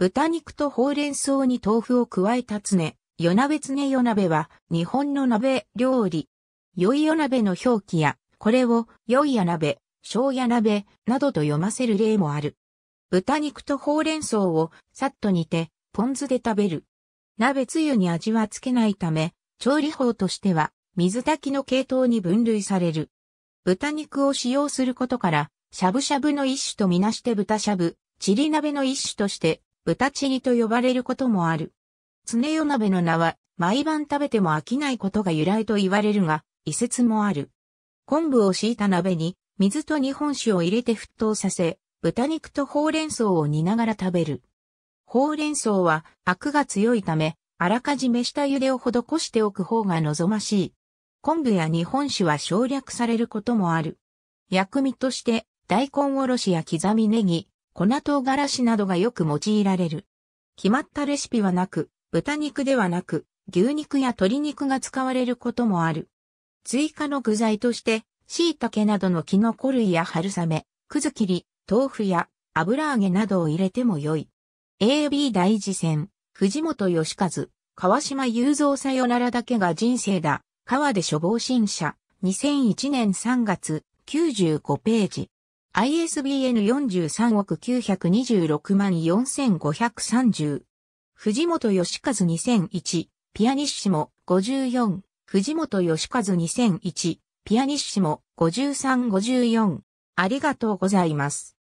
豚肉とほうれん草に豆腐を加えたつね、夜鍋つね夜鍋は日本の鍋料理。良い夜鍋の表記や、これを良い夜鍋、小夜鍋などと読ませる例もある。豚肉とほうれん草をさっと煮て、ポン酢で食べる。鍋つゆに味はつけないため、調理法としては水炊きの系統に分類される。豚肉を使用することから、しゃぶしゃぶの一種とみなして豚しゃぶ、チリ鍋の一種として豚チリと呼ばれることもある。常夜鍋の名は、毎晩食べても飽きないことが由来と言われるが、異説もある。昆布を敷いた鍋に、水と日本酒を入れて沸騰させ、豚肉とほうれん草を煮ながら食べる。ほうれん草は、アクが強いため、あらかじめ下茹でを施しておく方が望ましい。昆布や日本酒は省略されることもある。薬味として、大根おろしや刻みネギ、粉唐辛子などがよく用いられる。決まったレシピはなく、豚肉ではなく、牛肉や鶏肉が使われることもある。追加の具材として、椎茸などのキノコ類や春雨、くず切り、豆腐や油揚げなどを入れても良い。AB 大事線、藤本義和、川島雄三さよならだけが人生だ、川で処方新社、2001年3月、95ページ。ISBN 43億926万4530。藤本義和2001、ピアニッシモ54、藤本義和2001、ピアニッシモ5354。ありがとうございます。